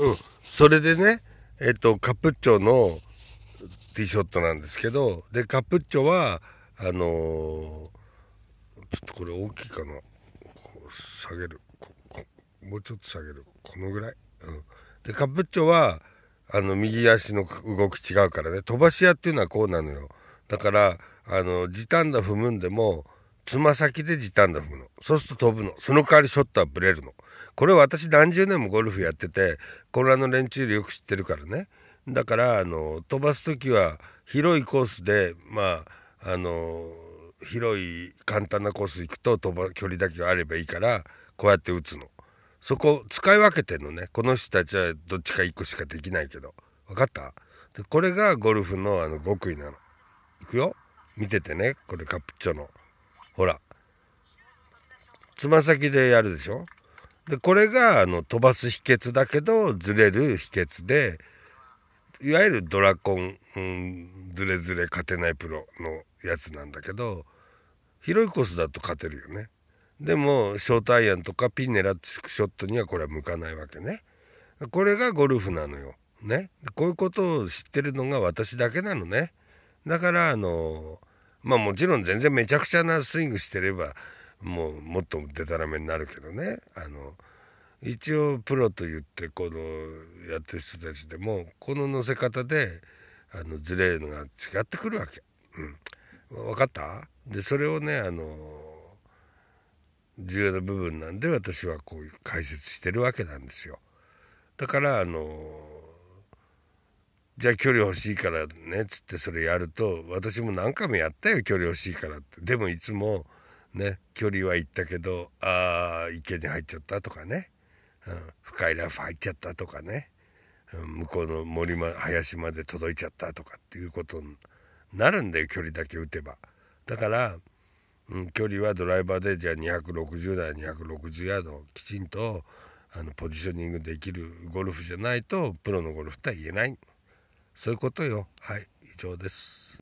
うん、それでね、えっと、カプッチョのティーショットなんですけどでカプッチョはあのー、ちょっとこれ大きいかな下げるもうちょっと下げるこのぐらい、うん、でカプッチョはあの右足の動き違うからね飛ばし屋っていうのはこうなのよだからあの時短打踏むんでもつま先で時短打踏むのそうすると飛ぶのその代わりショットはブレるの。これ私何十年もゴルフやっててこれらの連中でよく知ってるからねだからあの飛ばす時は広いコースでまああの広い簡単なコース行くと飛ば距離だけがあればいいからこうやって打つのそこ使い分けてんのねこの人たちはどっちか1個しかできないけど分かったでこれがゴルフのあの極意なのいくよ見ててねこれカプッチョのほらつま先でやるでしょでこれがあの飛ばす秘訣だけどずれる秘訣でいわゆるドラコン、うん、ずれずれ勝てないプロのやつなんだけど広いコースだと勝てるよね。でもショートアイアンとかピン狙ってショットにはこれは向かないわけね。これがゴルフなのよ。ね。こういうことを知ってるのが私だけなのね。だからあのまあもちろん全然めちゃくちゃなスイングしてればもうもっとでたらめになるけどねあの一応プロと言ってこのやってる人たちでもこの乗せ方であのずれるのが違ってくるわけ。うん、分かったでそれをねあの重要な部分なんで私はこういう解説してるわけなんですよ。だからあのじゃあ距離欲しいからねっつってそれやると私も何回もやったよ距離欲しいからって。でもいつもね、距離は行ったけど、ああ、池に入っちゃったとかね、うん、深いラフ入っちゃったとかね、うん、向こうの森ま、林まで届いちゃったとかっていうことになるんだよ、距離だけ打てば。だから、うん、距離はドライバーでじゃあ260台260ヤードきちんとあのポジショニングできるゴルフじゃないとプロのゴルフとは言えないそういうことよはい以上です。